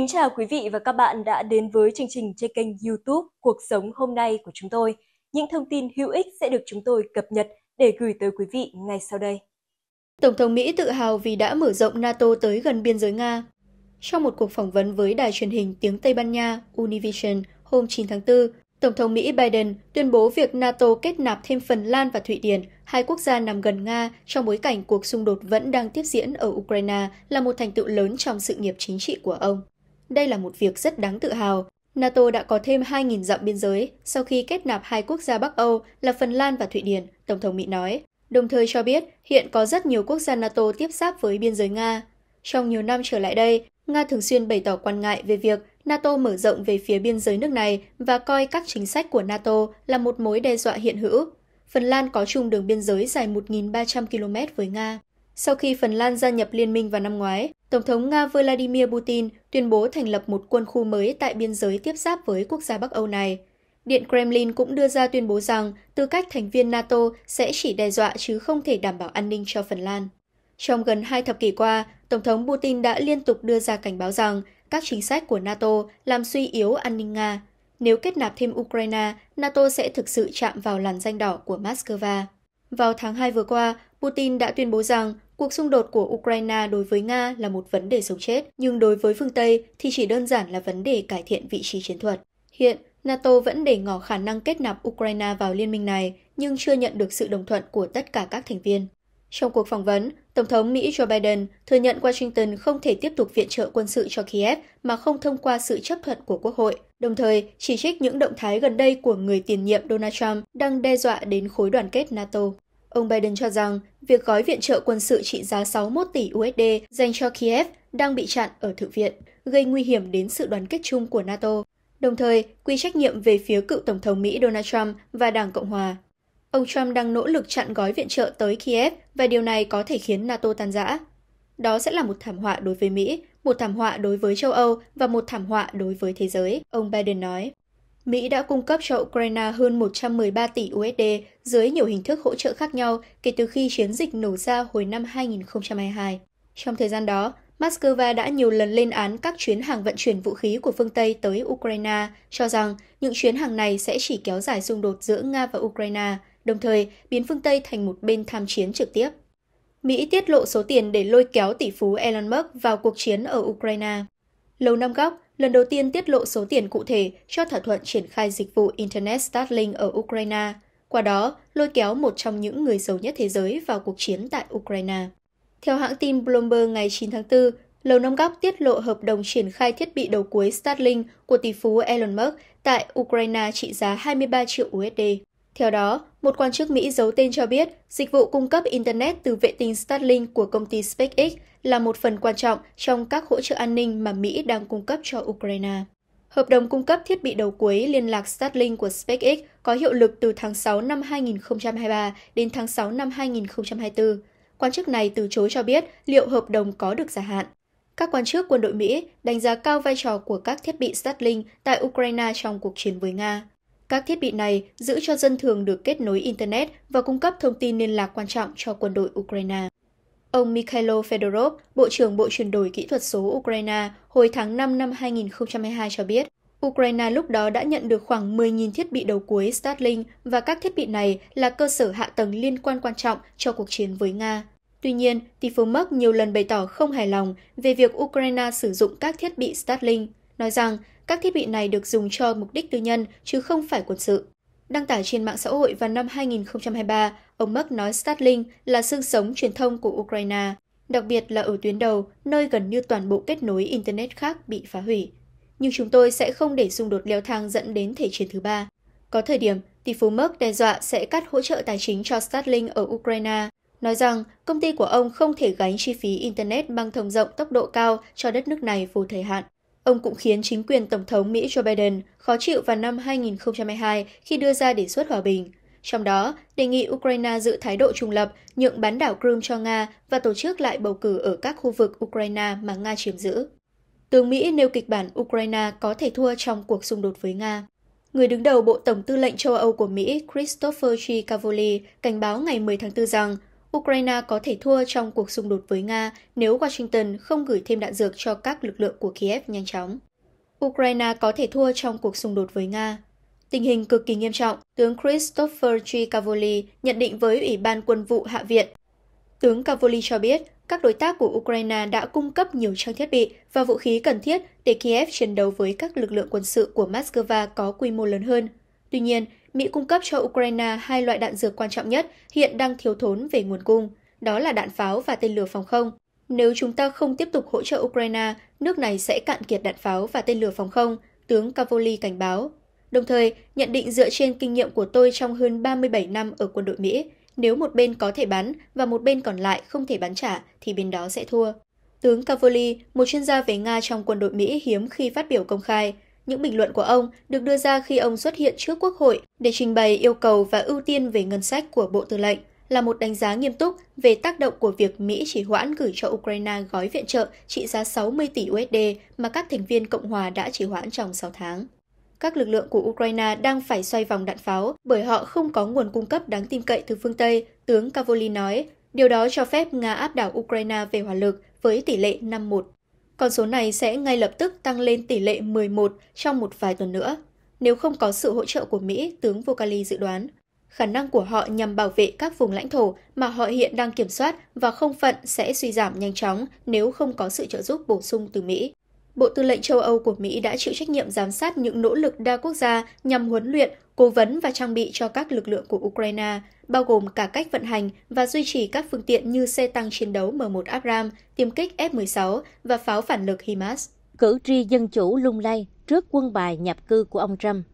Kính chào quý vị và các bạn đã đến với chương trình trên kênh YouTube Cuộc sống hôm nay của chúng tôi. Những thông tin hữu ích sẽ được chúng tôi cập nhật để gửi tới quý vị ngay sau đây. Tổng thống Mỹ tự hào vì đã mở rộng NATO tới gần biên giới Nga. Trong một cuộc phỏng vấn với đài truyền hình tiếng Tây Ban Nha Univision hôm 9 tháng 4, Tổng thống Mỹ Biden tuyên bố việc NATO kết nạp thêm Phần Lan và Thụy Điển, hai quốc gia nằm gần Nga trong bối cảnh cuộc xung đột vẫn đang tiếp diễn ở Ukraine là một thành tựu lớn trong sự nghiệp chính trị của ông. Đây là một việc rất đáng tự hào. NATO đã có thêm 2.000 dặm biên giới sau khi kết nạp hai quốc gia Bắc Âu là Phần Lan và Thụy Điển, Tổng thống Mỹ nói, đồng thời cho biết hiện có rất nhiều quốc gia NATO tiếp giáp với biên giới Nga. Trong nhiều năm trở lại đây, Nga thường xuyên bày tỏ quan ngại về việc NATO mở rộng về phía biên giới nước này và coi các chính sách của NATO là một mối đe dọa hiện hữu. Phần Lan có chung đường biên giới dài 1.300 km với Nga. Sau khi Phần Lan gia nhập liên minh vào năm ngoái, Tổng thống Nga Vladimir Putin tuyên bố thành lập một quân khu mới tại biên giới tiếp giáp với quốc gia Bắc Âu này. Điện Kremlin cũng đưa ra tuyên bố rằng tư cách thành viên NATO sẽ chỉ đe dọa chứ không thể đảm bảo an ninh cho Phần Lan. Trong gần hai thập kỷ qua, Tổng thống Putin đã liên tục đưa ra cảnh báo rằng các chính sách của NATO làm suy yếu an ninh Nga. Nếu kết nạp thêm Ukraine, NATO sẽ thực sự chạm vào làn danh đỏ của Moscow. Vào tháng 2 vừa qua, Putin đã tuyên bố rằng cuộc xung đột của Ukraine đối với Nga là một vấn đề sống chết, nhưng đối với phương Tây thì chỉ đơn giản là vấn đề cải thiện vị trí chiến thuật. Hiện, NATO vẫn để ngỏ khả năng kết nạp Ukraine vào liên minh này, nhưng chưa nhận được sự đồng thuận của tất cả các thành viên. Trong cuộc phỏng vấn, Tổng thống Mỹ Joe Biden thừa nhận Washington không thể tiếp tục viện trợ quân sự cho Kiev mà không thông qua sự chấp thuận của Quốc hội – đồng thời chỉ trích những động thái gần đây của người tiền nhiệm Donald Trump đang đe dọa đến khối đoàn kết NATO. Ông Biden cho rằng việc gói viện trợ quân sự trị giá 61 tỷ USD dành cho Kiev đang bị chặn ở Thượng viện, gây nguy hiểm đến sự đoàn kết chung của NATO, đồng thời quy trách nhiệm về phía cựu Tổng thống Mỹ Donald Trump và Đảng Cộng Hòa. Ông Trump đang nỗ lực chặn gói viện trợ tới Kiev và điều này có thể khiến NATO tan rã. Đó sẽ là một thảm họa đối với Mỹ, một thảm họa đối với châu Âu và một thảm họa đối với thế giới, ông Biden nói. Mỹ đã cung cấp cho Ukraine hơn 113 tỷ USD dưới nhiều hình thức hỗ trợ khác nhau kể từ khi chiến dịch nổ ra hồi năm 2022. Trong thời gian đó, Moscow đã nhiều lần lên án các chuyến hàng vận chuyển vũ khí của phương Tây tới Ukraine, cho rằng những chuyến hàng này sẽ chỉ kéo dài xung đột giữa Nga và Ukraine, đồng thời biến phương Tây thành một bên tham chiến trực tiếp. Mỹ tiết lộ số tiền để lôi kéo tỷ phú Elon Musk vào cuộc chiến ở Ukraine. Lầu Năm Góc lần đầu tiên tiết lộ số tiền cụ thể cho thỏa thuận triển khai dịch vụ Internet Starlink ở Ukraine, qua đó lôi kéo một trong những người giàu nhất thế giới vào cuộc chiến tại Ukraine. Theo hãng tin Bloomberg ngày 9 tháng 4, Lầu Năm Góc tiết lộ hợp đồng triển khai thiết bị đầu cuối Starlink của tỷ phú Elon Musk tại Ukraine trị giá 23 triệu USD. Theo đó, một quan chức Mỹ giấu tên cho biết dịch vụ cung cấp Internet từ vệ tinh Starlink của công ty SpaceX là một phần quan trọng trong các hỗ trợ an ninh mà Mỹ đang cung cấp cho Ukraine. Hợp đồng cung cấp thiết bị đầu cuối liên lạc Starlink của SpaceX có hiệu lực từ tháng 6 năm 2023 đến tháng 6 năm 2024. Quan chức này từ chối cho biết liệu hợp đồng có được gia hạn. Các quan chức quân đội Mỹ đánh giá cao vai trò của các thiết bị Starlink tại Ukraine trong cuộc chiến với Nga. Các thiết bị này giữ cho dân thường được kết nối Internet và cung cấp thông tin liên lạc quan trọng cho quân đội Ukraine. Ông Mikhailo Fedorov, Bộ trưởng Bộ chuyển đổi kỹ thuật số Ukraine, hồi tháng 5 năm 2022 cho biết, Ukraine lúc đó đã nhận được khoảng 10.000 thiết bị đầu cuối Starlink và các thiết bị này là cơ sở hạ tầng liên quan quan trọng cho cuộc chiến với Nga. Tuy nhiên, Tifo Mark nhiều lần bày tỏ không hài lòng về việc Ukraine sử dụng các thiết bị Starlink nói rằng các thiết bị này được dùng cho mục đích tư nhân chứ không phải quân sự. Đăng tải trên mạng xã hội vào năm 2023, ông Mark nói Starlink là xương sống truyền thông của Ukraine, đặc biệt là ở tuyến đầu, nơi gần như toàn bộ kết nối Internet khác bị phá hủy. Nhưng chúng tôi sẽ không để xung đột leo thang dẫn đến thể chiến thứ ba. Có thời điểm, tỷ phú Merck đe dọa sẽ cắt hỗ trợ tài chính cho Starlink ở Ukraine, nói rằng công ty của ông không thể gánh chi phí Internet băng thông rộng tốc độ cao cho đất nước này vô thời hạn. Ông cũng khiến chính quyền Tổng thống Mỹ Joe Biden khó chịu vào năm 2022 khi đưa ra đề xuất hòa bình. Trong đó, đề nghị Ukraine giữ thái độ trung lập, nhượng bán đảo Crimea cho Nga và tổ chức lại bầu cử ở các khu vực Ukraine mà Nga chiếm giữ. Tướng Mỹ nêu kịch bản Ukraine có thể thua trong cuộc xung đột với Nga. Người đứng đầu Bộ Tổng tư lệnh châu Âu của Mỹ Christopher G. Cavoli cảnh báo ngày 10 tháng 4 rằng Ukraine có thể thua trong cuộc xung đột với Nga nếu Washington không gửi thêm đạn dược cho các lực lượng của Kiev nhanh chóng. Ukraine có thể thua trong cuộc xung đột với Nga. Tình hình cực kỳ nghiêm trọng, tướng Christopher G. Cavoli nhận định với Ủy ban Quân vụ Hạ viện. Tướng Cavoli cho biết, các đối tác của Ukraine đã cung cấp nhiều trang thiết bị và vũ khí cần thiết để Kiev chiến đấu với các lực lượng quân sự của Moscow có quy mô lớn hơn Tuy nhiên, Mỹ cung cấp cho Ukraine hai loại đạn dược quan trọng nhất hiện đang thiếu thốn về nguồn cung, đó là đạn pháo và tên lửa phòng không. Nếu chúng ta không tiếp tục hỗ trợ Ukraine, nước này sẽ cạn kiệt đạn pháo và tên lửa phòng không, tướng Cavoli cảnh báo. Đồng thời, nhận định dựa trên kinh nghiệm của tôi trong hơn 37 năm ở quân đội Mỹ, nếu một bên có thể bắn và một bên còn lại không thể bắn trả thì bên đó sẽ thua. Tướng Cavoli, một chuyên gia về Nga trong quân đội Mỹ hiếm khi phát biểu công khai, những bình luận của ông được đưa ra khi ông xuất hiện trước Quốc hội để trình bày yêu cầu và ưu tiên về ngân sách của Bộ Tư lệnh là một đánh giá nghiêm túc về tác động của việc Mỹ chỉ hoãn gửi cho Ukraine gói viện trợ trị giá 60 tỷ USD mà các thành viên Cộng hòa đã chỉ hoãn trong 6 tháng. Các lực lượng của Ukraine đang phải xoay vòng đạn pháo bởi họ không có nguồn cung cấp đáng tin cậy từ phương Tây, tướng Cavoli nói. Điều đó cho phép Nga áp đảo Ukraine về hỏa lực với tỷ lệ 51. Con số này sẽ ngay lập tức tăng lên tỷ lệ 11 trong một vài tuần nữa. Nếu không có sự hỗ trợ của Mỹ, tướng Vocali dự đoán, khả năng của họ nhằm bảo vệ các vùng lãnh thổ mà họ hiện đang kiểm soát và không phận sẽ suy giảm nhanh chóng nếu không có sự trợ giúp bổ sung từ Mỹ. Bộ Tư lệnh châu Âu của Mỹ đã chịu trách nhiệm giám sát những nỗ lực đa quốc gia nhằm huấn luyện, cố vấn và trang bị cho các lực lượng của Ukraine, bao gồm cả cách vận hành và duy trì các phương tiện như xe tăng chiến đấu M1 Abram, tiêm kích F-16 và pháo phản lực HIMARS. Cử tri Dân Chủ lung lay trước quân bài nhập cư của ông Trump.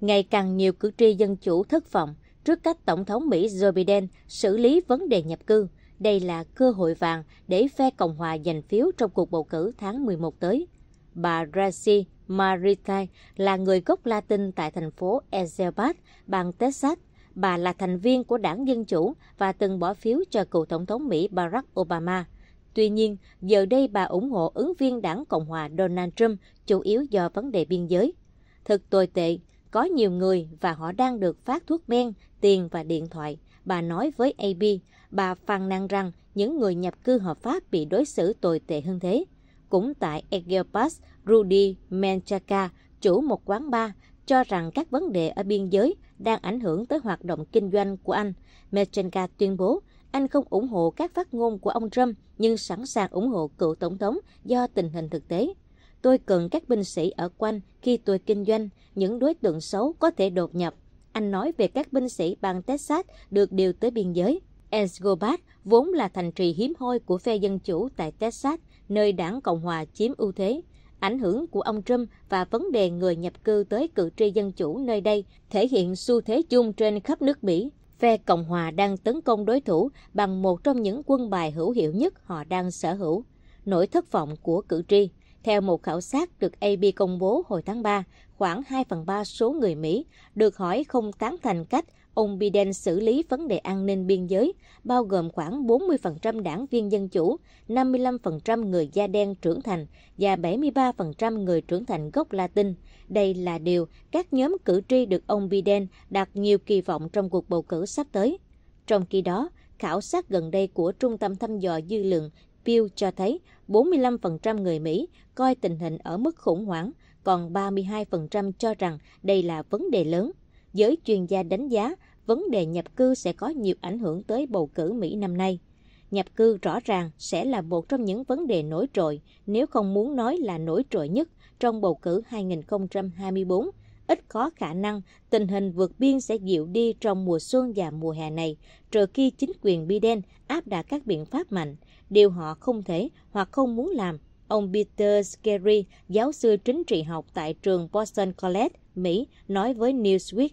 Ngày càng nhiều cử tri Dân Chủ thất vọng trước cách Tổng thống Mỹ Joe Biden xử lý vấn đề nhập cư. Đây là cơ hội vàng để phe Cộng hòa giành phiếu trong cuộc bầu cử tháng 11 tới bà Gracie Maritai là người gốc Latin tại thành phố Ezelbat, bang Texas. Bà là thành viên của đảng Dân Chủ và từng bỏ phiếu cho cựu Tổng thống Mỹ Barack Obama. Tuy nhiên, giờ đây bà ủng hộ ứng viên đảng Cộng hòa Donald Trump, chủ yếu do vấn đề biên giới. Thật tồi tệ, có nhiều người và họ đang được phát thuốc men, tiền và điện thoại. Bà nói với AP, bà phàn nàn rằng những người nhập cư hợp pháp bị đối xử tồi tệ hơn thế cũng tại Eger Rudy Menchaca, chủ một quán bar, cho rằng các vấn đề ở biên giới đang ảnh hưởng tới hoạt động kinh doanh của anh. Menchaca tuyên bố anh không ủng hộ các phát ngôn của ông Trump nhưng sẵn sàng ủng hộ cựu tổng thống do tình hình thực tế. Tôi cần các binh sĩ ở quanh khi tôi kinh doanh, những đối tượng xấu có thể đột nhập. Anh nói về các binh sĩ bang Texas được điều tới biên giới. Escobar vốn là thành trì hiếm hoi của phe Dân Chủ tại Texas, nơi đảng Cộng Hòa chiếm ưu thế. Ảnh hưởng của ông Trump và vấn đề người nhập cư tới cử tri Dân Chủ nơi đây thể hiện xu thế chung trên khắp nước Mỹ. Phe Cộng Hòa đang tấn công đối thủ bằng một trong những quân bài hữu hiệu nhất họ đang sở hữu, nỗi thất vọng của cử tri. Theo một khảo sát được AP công bố hồi tháng 3, khoảng 2 phần 3 số người Mỹ được hỏi không tán thành cách ông Biden xử lý vấn đề an ninh biên giới, bao gồm khoảng 40% đảng viên dân chủ, 55% người da đen trưởng thành và 73% người trưởng thành gốc Latin. Đây là điều các nhóm cử tri được ông Biden đặt nhiều kỳ vọng trong cuộc bầu cử sắp tới. Trong khi đó, khảo sát gần đây của Trung tâm thăm dò dư luận Pew cho thấy 45% người Mỹ coi tình hình ở mức khủng hoảng, còn 32% cho rằng đây là vấn đề lớn giới chuyên gia đánh giá vấn đề nhập cư sẽ có nhiều ảnh hưởng tới bầu cử Mỹ năm nay. Nhập cư rõ ràng sẽ là một trong những vấn đề nổi trội, nếu không muốn nói là nổi trội nhất trong bầu cử 2024. Ít có khả năng tình hình vượt biên sẽ dịu đi trong mùa xuân và mùa hè này, trừ khi chính quyền Biden áp đặt các biện pháp mạnh, điều họ không thể hoặc không muốn làm. Ông Peter Skerry, giáo sư chính trị học tại trường Boston College, Mỹ, nói với Newsweek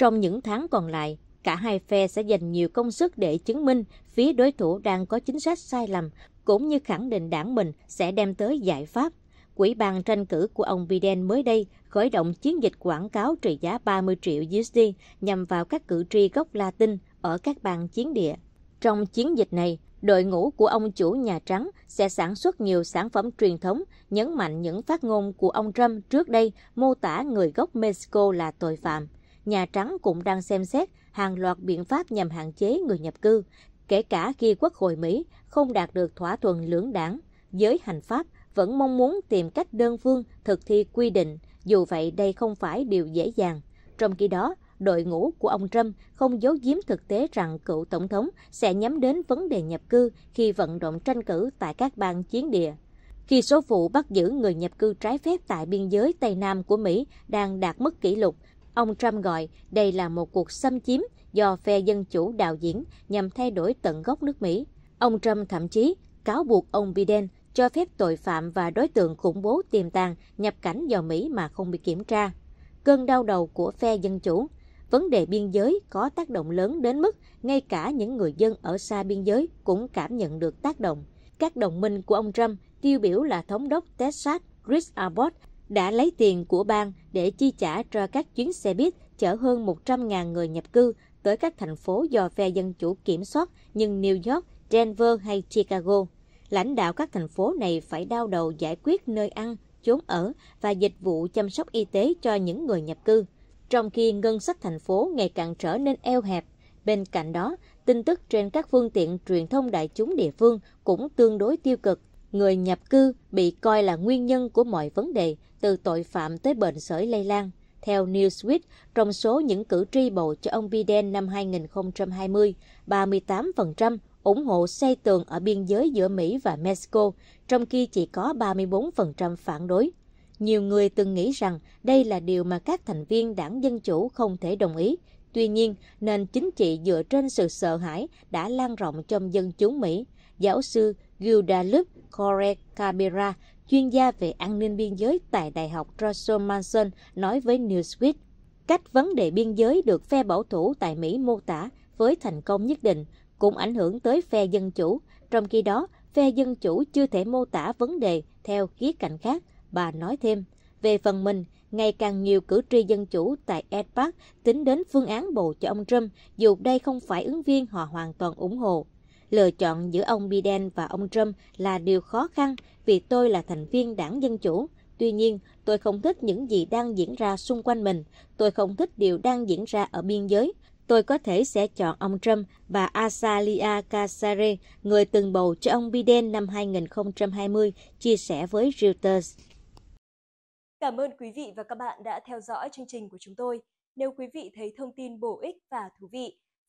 trong những tháng còn lại, cả hai phe sẽ dành nhiều công sức để chứng minh phía đối thủ đang có chính sách sai lầm, cũng như khẳng định đảng mình sẽ đem tới giải pháp. Quỹ ban tranh cử của ông Biden mới đây khởi động chiến dịch quảng cáo trị giá 30 triệu USD nhằm vào các cử tri gốc Latin ở các bang chiến địa. Trong chiến dịch này, đội ngũ của ông chủ Nhà Trắng sẽ sản xuất nhiều sản phẩm truyền thống, nhấn mạnh những phát ngôn của ông Trump trước đây mô tả người gốc Mexico là tội phạm. Nhà Trắng cũng đang xem xét hàng loạt biện pháp nhằm hạn chế người nhập cư, kể cả khi Quốc hội Mỹ không đạt được thỏa thuận lưỡng đảng. Giới hành pháp vẫn mong muốn tìm cách đơn phương thực thi quy định, dù vậy đây không phải điều dễ dàng. Trong khi đó, đội ngũ của ông Trump không giấu giếm thực tế rằng cựu tổng thống sẽ nhắm đến vấn đề nhập cư khi vận động tranh cử tại các bang chiến địa. Khi số vụ bắt giữ người nhập cư trái phép tại biên giới Tây Nam của Mỹ đang đạt mức kỷ lục, Ông Trump gọi đây là một cuộc xâm chiếm do phe Dân Chủ đạo diễn nhằm thay đổi tận gốc nước Mỹ. Ông Trump thậm chí cáo buộc ông Biden cho phép tội phạm và đối tượng khủng bố tiềm tàng nhập cảnh vào Mỹ mà không bị kiểm tra. Cơn đau đầu của phe Dân Chủ vấn đề biên giới có tác động lớn đến mức ngay cả những người dân ở xa biên giới cũng cảm nhận được tác động. Các đồng minh của ông Trump tiêu biểu là thống đốc Texas Chris Abbott đã lấy tiền của bang để chi trả cho các chuyến xe buýt chở hơn 100.000 người nhập cư tới các thành phố do phe Dân Chủ kiểm soát như New York, Denver hay Chicago. Lãnh đạo các thành phố này phải đau đầu giải quyết nơi ăn, chốn ở và dịch vụ chăm sóc y tế cho những người nhập cư. Trong khi ngân sách thành phố ngày càng trở nên eo hẹp, bên cạnh đó, tin tức trên các phương tiện truyền thông đại chúng địa phương cũng tương đối tiêu cực người nhập cư bị coi là nguyên nhân của mọi vấn đề, từ tội phạm tới bệnh sởi lây lan. Theo Newsweek, trong số những cử tri bầu cho ông Biden năm 2020, 38% ủng hộ xây tường ở biên giới giữa Mỹ và Mexico, trong khi chỉ có 34% phản đối. Nhiều người từng nghĩ rằng đây là điều mà các thành viên đảng Dân Chủ không thể đồng ý. Tuy nhiên, nền chính trị dựa trên sự sợ hãi đã lan rộng trong dân chúng Mỹ. Giáo sư Gilda Lup, Core Cabrera, chuyên gia về an ninh biên giới tại Đại học Russell Manson, nói với Newsweek. Cách vấn đề biên giới được phe bảo thủ tại Mỹ mô tả với thành công nhất định cũng ảnh hưởng tới phe dân chủ, trong khi đó phe dân chủ chưa thể mô tả vấn đề theo khía cạnh khác, bà nói thêm. Về phần mình, ngày càng nhiều cử tri dân chủ tại Ed Park tính đến phương án bầu cho ông Trump, dù đây không phải ứng viên họ hoàn toàn ủng hộ lựa chọn giữa ông Biden và ông Trump là điều khó khăn vì tôi là thành viên đảng Dân Chủ. Tuy nhiên, tôi không thích những gì đang diễn ra xung quanh mình. Tôi không thích điều đang diễn ra ở biên giới. Tôi có thể sẽ chọn ông Trump và Asalia Casare, người từng bầu cho ông Biden năm 2020, chia sẻ với Reuters. Cảm ơn quý vị và các bạn đã theo dõi chương trình của chúng tôi. Nếu quý vị thấy thông tin bổ ích và thú vị,